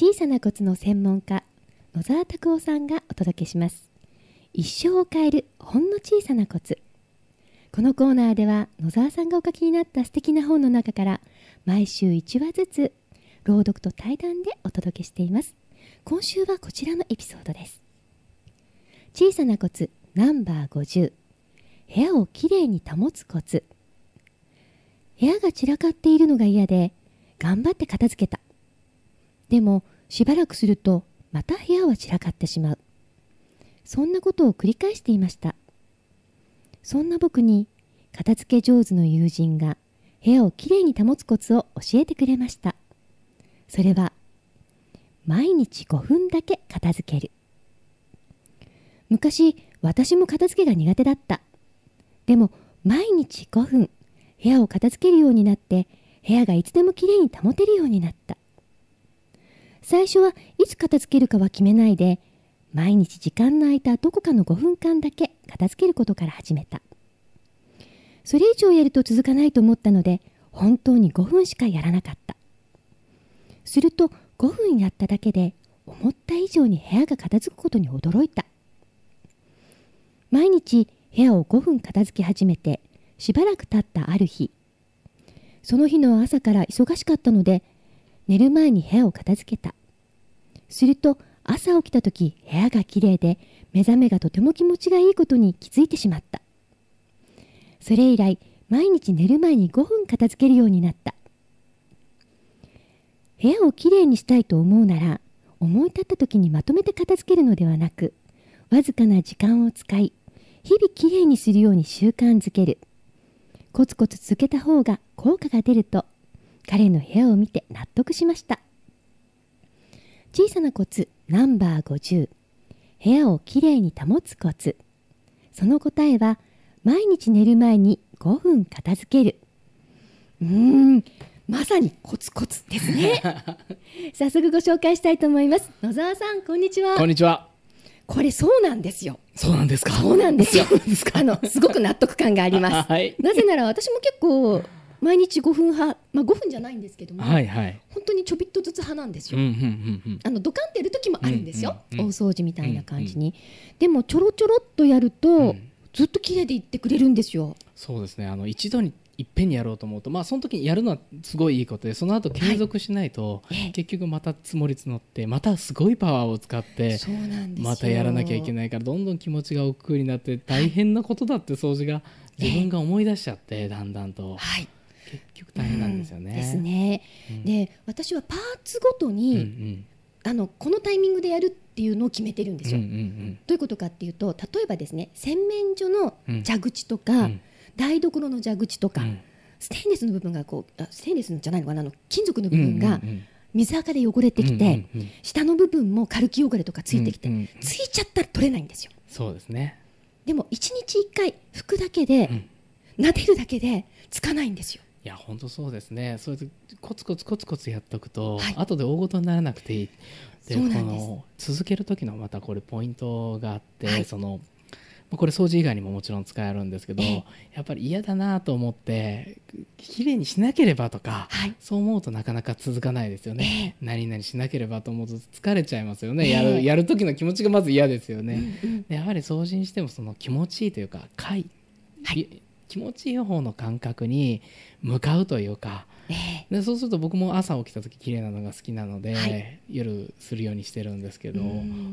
小さなコツの専門家野沢拓夫さんがお届けします一生を変えるほんの小さなコツこのコーナーでは野沢さんがお書きになった素敵な本の中から毎週1話ずつ朗読と対談でお届けしています今週はこちらのエピソードです小さなコツナンバー50部屋をきれいに保つコツ部屋が散らかっているのが嫌で頑張って片付けたでもしばらくするとまた部屋は散らかってしまうそんなことを繰り返していましたそんな僕に片付け上手の友人が部屋をきれいに保つコツを教えてくれましたそれは毎日5分だけ片付ける昔私も片付けが苦手だったでも毎日5分部屋を片付けるようになって部屋がいつでもきれいに保てるようになった最初はいつ片付けるかは決めないで毎日時間の空いたどこかの5分間だけ片付けることから始めたそれ以上やると続かないと思ったので本当に5分しかやらなかったすると5分やっただけで思った以上に部屋が片付くことに驚いた毎日部屋を5分片付け始めてしばらく経ったある日その日の朝から忙しかったので寝る前に部屋を片付けたすると朝起きた時部屋がきれいで目覚めがとても気持ちがいいことに気づいてしまったそれ以来毎日寝る前に5分片付けるようになった部屋をきれいにしたいと思うなら思い立った時にまとめて片付けるのではなくわずかな時間を使い日々きれいにするように習慣づけるコツコツ続けた方が効果が出ると彼の部屋を見て納得しました小さなコツナンバー50部屋をきれいに保つコツその答えは毎日寝る前に5分片付けるうーんまさにコツコツですね 早速ご紹介したいと思います野沢さんこんにちはこんにちはこれそうなんですよそうなんですかそうなんですよあのすごく納得感があります、はい、なぜなら私も結構毎日5分派、まあ、5分じゃないんですけども、はいはい、本当にちょびっとずつ派なんですよ。うんうんうんうん、あのドカンってやる時もあるんですよ、うんうんうん、大掃除みたいな感じに。うんうん、でもちょろちょろっとやると、うん、ずっと綺麗でいってくれるんですよ。そうですねあの一度にいっぺんにやろうと思うと、まあ、その時にやるのはすごいいいことでその後継続しないと、はい、結局また積もり積もってまたすごいパワーを使ってまたやらなきゃいけないからどんどん気持ちが億劫になって大変なことだって掃除が自分が思い出しちゃって、だんだんと。はい結局大変なんですよね。うん、ですね。で私はパーツごとに、うんうんあのこのタイミングでやるっていうのを決めてるんですよ。どういうことかっていうと例えばですね洗面所の蛇口とか、うん、台所の蛇口とか、うん、ステンレスの部分がこうステンレスじゃないのかなあの金属の部分が水垢で汚れてきて、下の部分もカルキ汚れとかついてきて、ついちゃったら取れないんですよ。そうですねでも1日1回拭くだけで、うん、撫でるだけでつかないんですよ。いや本当そうですねそれでコツコツコツコツやっとくと、はい、後で大ごとにならなくていいでこの続ける時のまたこれポイントがあって、はい、そのこれ掃除以外にももちろん使えるんですけど、やっぱり嫌だなと思ってきれいにしなければとか、はい、そう思うとなかなか続かないですよね、何々しなければと思うと疲れちゃいますよね、やるやる時の気持ちがまず嫌ですよね、うんうん、やはり掃除にしてもその気持ちいいというか快、はい、気持ちいい方の感覚に向かうというか、えー、でそうすると僕も朝起きた時綺麗なのが好きなので、はい、夜するようにしてるんですけど、う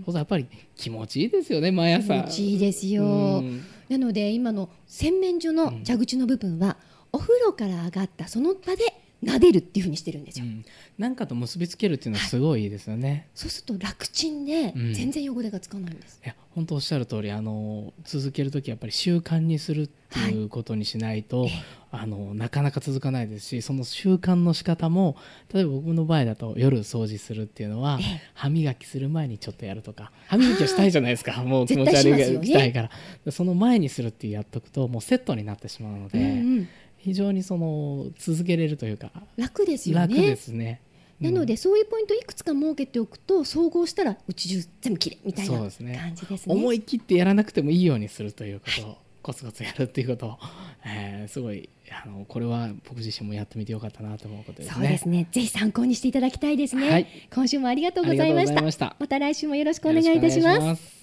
そうやっぱり気持ちいいですよね毎朝。気持ちいいですよ、なので今の洗面所の蛇口の部分は、お風呂から上がったその場で撫でるっていうふうにしてるんですよ、うん、なんかと結びつけるっていうのはすごいいいですよね、はい、そうすると楽ちんで全然汚れがつかないんです、うん、いや本当おっしゃる通りあり続ける時はやっぱり習慣にするっていうことにしないと、はい、あのなかなか続かないですしその習慣の仕方も例えば僕の場合だと夜掃除するっていうのは歯磨きする前にちょっとやるとか歯磨きをしたいじゃないですかもう気持ち悪いが、ね、たいからその前にするってやっとくともうセットになってしまうので、うんうん、非常にその続けれるというか楽ですよね。楽ですねなので、そういうポイントいくつか設けておくと総合したらうち中全部きれいみたいな感じですね、ね、思い切ってやらなくてもいいようにするということを、はい、コツコツやるっていうことを、えー、すごいあのこれは僕自身もやってみてよかったなと思うことですね。そうですね。ぜひ参考にしていただきたいですね。はい、今週もありがとうございました。ましたまた来週もよろしくお願いいたします。